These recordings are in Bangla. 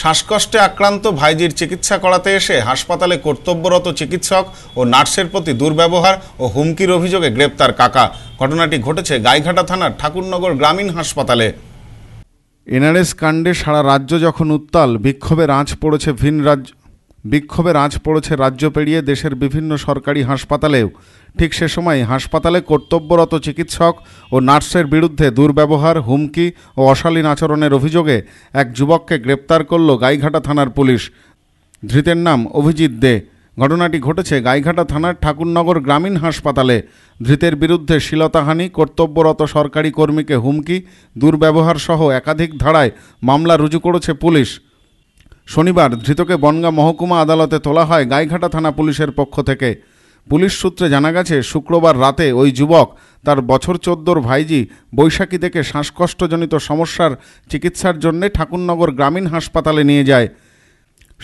শ্বাসকষ্টে আক্রান্ত ভাইজির চিকিৎসা করাতে এসে হাসপাতালে কর্তব্যরত চিকিৎসক ও নার্সের প্রতি দুর্ব্যবহার ও হুমকির অভিযোগে গ্রেপ্তার কাকা ঘটনাটি ঘটেছে গাইঘাটা থানার ঠাকুরনগর গ্রামীণ হাসপাতালে এনআরএস কাণ্ডে সারা রাজ্য যখন উত্তাল বিক্ষোভের আঁচ পড়েছে ভিন রাজ্য বিক্ষোভের আঁচ পড়েছে রাজ্য পেরিয়ে দেশের বিভিন্ন সরকারি হাসপাতালেও ঠিক সে সময় হাসপাতালে কর্তব্যরত চিকিৎসক ও নার্সের বিরুদ্ধে দুর্ব্যবহার হুমকি ও অশালীন আচরণের অভিযোগে এক যুবককে গ্রেপ্তার করল গাইঘাটা থানার পুলিশ ধৃতের নাম অভিজিৎ দে ঘটনাটি ঘটেছে গাইঘাটা থানার ঠাকুরনগর গ্রামীণ হাসপাতালে ধৃতের বিরুদ্ধে শ্লীলতাহানি কর্তব্যরত সরকারি কর্মীকে হুমকি দুর্ব্যবহারসহ একাধিক ধারায় মামলা রুজু করেছে পুলিশ শনিবার ধৃতকে বনগা মহকুমা আদালতে তোলা হয় গাইঘাটা থানা পুলিশের পক্ষ থেকে পুলিশ সূত্রে জানা গেছে শুক্রবার রাতে ওই যুবক তার বছর চোদ্দোর ভাইজি বৈশাখী থেকে শ্বাসকষ্টজনিত সমস্যার চিকিৎসার জন্য ঠাকুরনগর গ্রামীণ হাসপাতালে নিয়ে যায়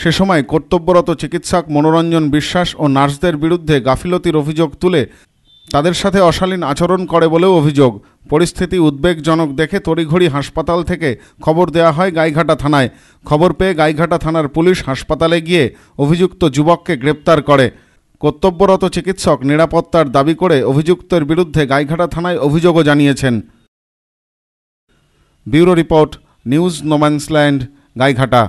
সে সময় কর্তব্যরত চিকিৎসক মনোরঞ্জন বিশ্বাস ও নার্সদের বিরুদ্ধে গাফিলতির অভিযোগ তুলে তাদের সাথে অশালীন আচরণ করে বলেও অভিযোগ পরিস্থিতি উদ্বেগজনক দেখে তড়িঘড়ি হাসপাতাল থেকে খবর দেওয়া হয় গাইঘাটা থানায় খবর পেয়ে গাইঘাটা থানার পুলিশ হাসপাতালে গিয়ে অভিযুক্ত যুবককে গ্রেপ্তার করে কর্তব্যরত চিকিৎসক নিরাপত্তার দাবি করে অভিযুক্তের বিরুদ্ধে গাইঘাটা থানায় অভিযোগও জানিয়েছেন bureau report news no man's land Gaighata